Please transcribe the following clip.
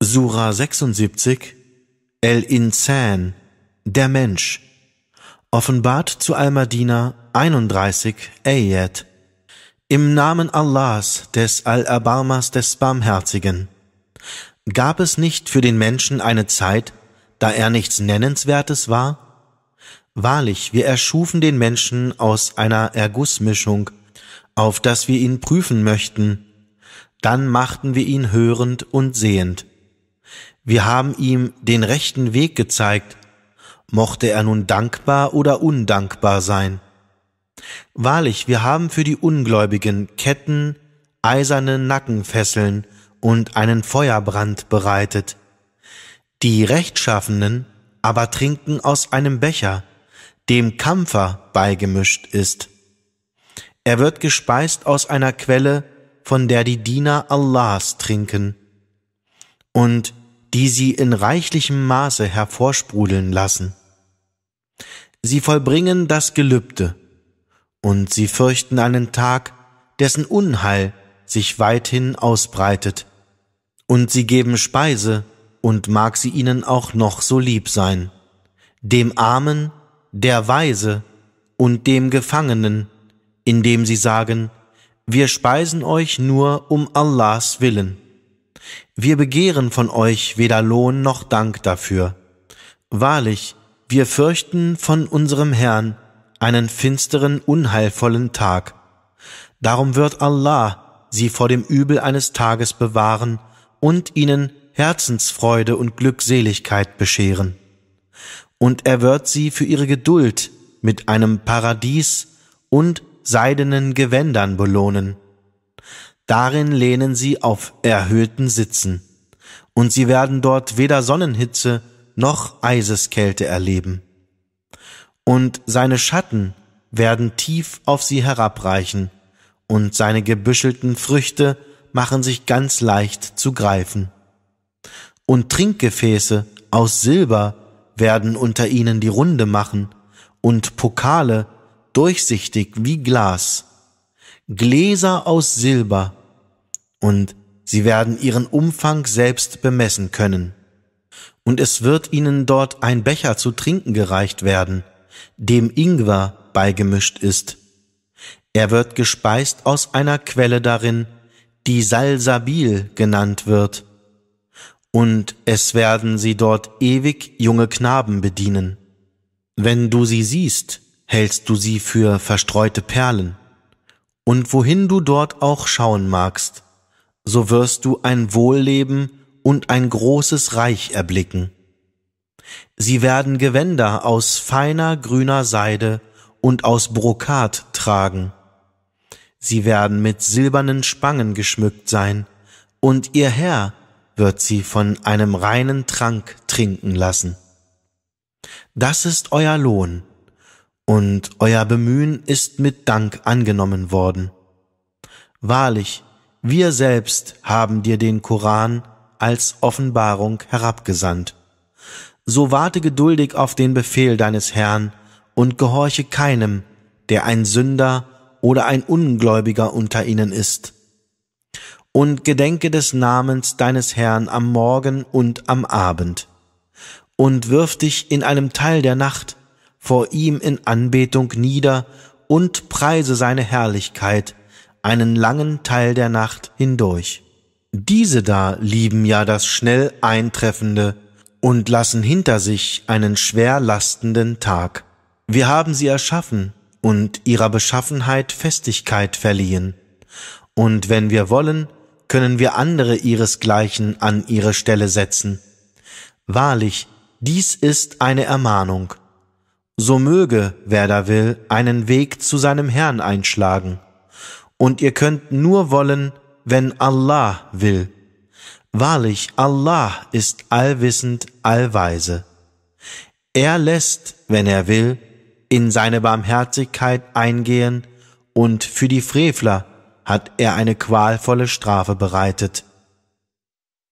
Sura 76 El-Insan, der Mensch, offenbart zu Al-Madina 31 Ayat. Im Namen Allahs, des Al-Abarmas, des Barmherzigen. Gab es nicht für den Menschen eine Zeit, da er nichts Nennenswertes war? Wahrlich, wir erschufen den Menschen aus einer Ergussmischung, auf das wir ihn prüfen möchten. Dann machten wir ihn hörend und sehend. Wir haben ihm den rechten Weg gezeigt, mochte er nun dankbar oder undankbar sein. Wahrlich, wir haben für die Ungläubigen Ketten, eiserne Nackenfesseln und einen Feuerbrand bereitet. Die Rechtschaffenen aber trinken aus einem Becher, dem Kampfer beigemischt ist. Er wird gespeist aus einer Quelle, von der die Diener Allahs trinken und die sie in reichlichem Maße hervorsprudeln lassen. Sie vollbringen das Gelübde, und sie fürchten einen Tag, dessen Unheil sich weithin ausbreitet, und sie geben Speise, und mag sie ihnen auch noch so lieb sein, dem Armen, der Weise und dem Gefangenen, indem sie sagen, wir speisen euch nur um Allahs willen. Wir begehren von euch weder Lohn noch Dank dafür. Wahrlich, wir fürchten von unserem Herrn einen finsteren, unheilvollen Tag. Darum wird Allah sie vor dem Übel eines Tages bewahren und ihnen Herzensfreude und Glückseligkeit bescheren. Und er wird sie für ihre Geduld mit einem Paradies und seidenen Gewändern belohnen. Darin lehnen sie auf erhöhten Sitzen. Und sie werden dort weder Sonnenhitze noch Eiseskälte erleben. Und seine Schatten werden tief auf sie herabreichen, und seine gebüschelten Früchte machen sich ganz leicht zu greifen. Und Trinkgefäße aus Silber werden unter ihnen die Runde machen, und Pokale durchsichtig wie Glas. Gläser aus Silber und sie werden ihren Umfang selbst bemessen können. Und es wird ihnen dort ein Becher zu trinken gereicht werden, dem Ingwer beigemischt ist. Er wird gespeist aus einer Quelle darin, die Salsabil genannt wird. Und es werden sie dort ewig junge Knaben bedienen. Wenn du sie siehst, hältst du sie für verstreute Perlen. Und wohin du dort auch schauen magst, so wirst du ein Wohlleben und ein großes Reich erblicken. Sie werden Gewänder aus feiner grüner Seide und aus Brokat tragen. Sie werden mit silbernen Spangen geschmückt sein, und ihr Herr wird sie von einem reinen Trank trinken lassen. Das ist euer Lohn, und euer Bemühen ist mit Dank angenommen worden. Wahrlich, wir selbst haben dir den Koran als Offenbarung herabgesandt. So warte geduldig auf den Befehl deines Herrn und gehorche keinem, der ein Sünder oder ein Ungläubiger unter ihnen ist. Und gedenke des Namens deines Herrn am Morgen und am Abend. Und wirf dich in einem Teil der Nacht vor ihm in Anbetung nieder und preise seine Herrlichkeit einen langen Teil der Nacht hindurch. Diese da lieben ja das schnell Eintreffende und lassen hinter sich einen schwer lastenden Tag. Wir haben sie erschaffen und ihrer Beschaffenheit Festigkeit verliehen. Und wenn wir wollen, können wir andere ihresgleichen an ihre Stelle setzen. Wahrlich, dies ist eine Ermahnung. So möge, wer da will, einen Weg zu seinem Herrn einschlagen und ihr könnt nur wollen, wenn Allah will. Wahrlich, Allah ist allwissend, allweise. Er lässt, wenn er will, in seine Barmherzigkeit eingehen, und für die Frevler hat er eine qualvolle Strafe bereitet.